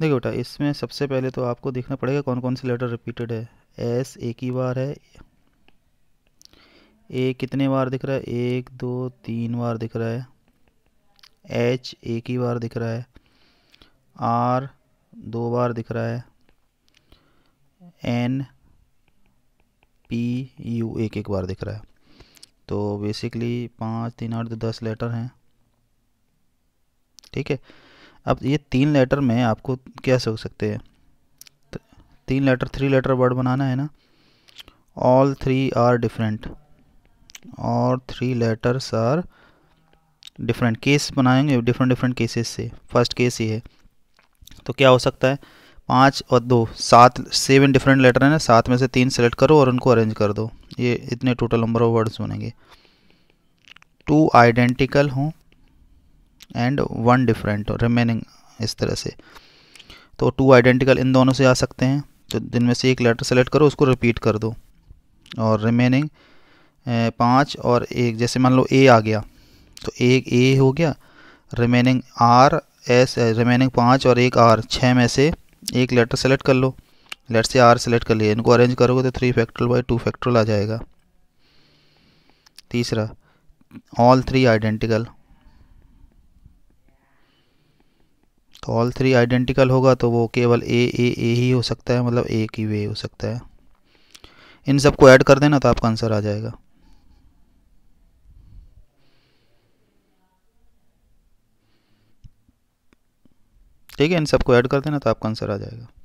देखिए बेटा इसमें सबसे पहले तो आपको देखना पड़ेगा कौन कौन से लेटर रिपीटेड है एस एक ही बार है ए कितने बार दिख रहा है एक दो तीन बार दिख रहा है एच एक ही बार दिख रहा है आर दो बार दिख रहा है एन पी यू एक एक बार दिख रहा है तो बेसिकली पाँच तीन आठ दस लेटर हैं ठीक है अब ये तीन लेटर में आपको क्या सोच सकते हैं तो तीन लेटर थ्री लेटर वर्ड बनाना है ना ऑल थ्री आर डिफरेंट और three letters are different case बनाएंगे डिफरेंट डिफरेंट केसेस से फर्स्ट केस ये है तो क्या हो सकता है पाँच और दो सात सेवन डिफरेंट लेटर हैं ना सात में से तीन सेलेक्ट करो और उनको अरेंज कर दो ये इतने टोटल नंबर ऑफ वर्ड्स बनेंगे टू आइडेंटिकल हों एंड वन डिफरेंट रिमेनिंग इस तरह से तो टू आइडेंटिकल इन दोनों से आ सकते हैं तो दिन में से एक लेटर सेलेक्ट करो उसको रिपीट कर दो और रिमेनिंग पाँच और एक जैसे मान लो ए आ गया तो एक ए हो गया रिमेनिंग आर एस रिमेनिंग पाँच और एक आर छः में से एक लेटर सेलेक्ट कर लो लेट से आर सेलेक्ट कर लिए इनको अरेंज करोगे तो three factorial by two factorial आ जाएगा तीसरा all three identical all three identical होगा तो वो केवल ए ए ए ही हो सकता है मतलब ए ही वे हो सकता है इन सबको ऐड कर देना तो आपका आंसर आ जाएगा ठीक है इन सबको ऐड कर देना तो आपका आंसर आ जाएगा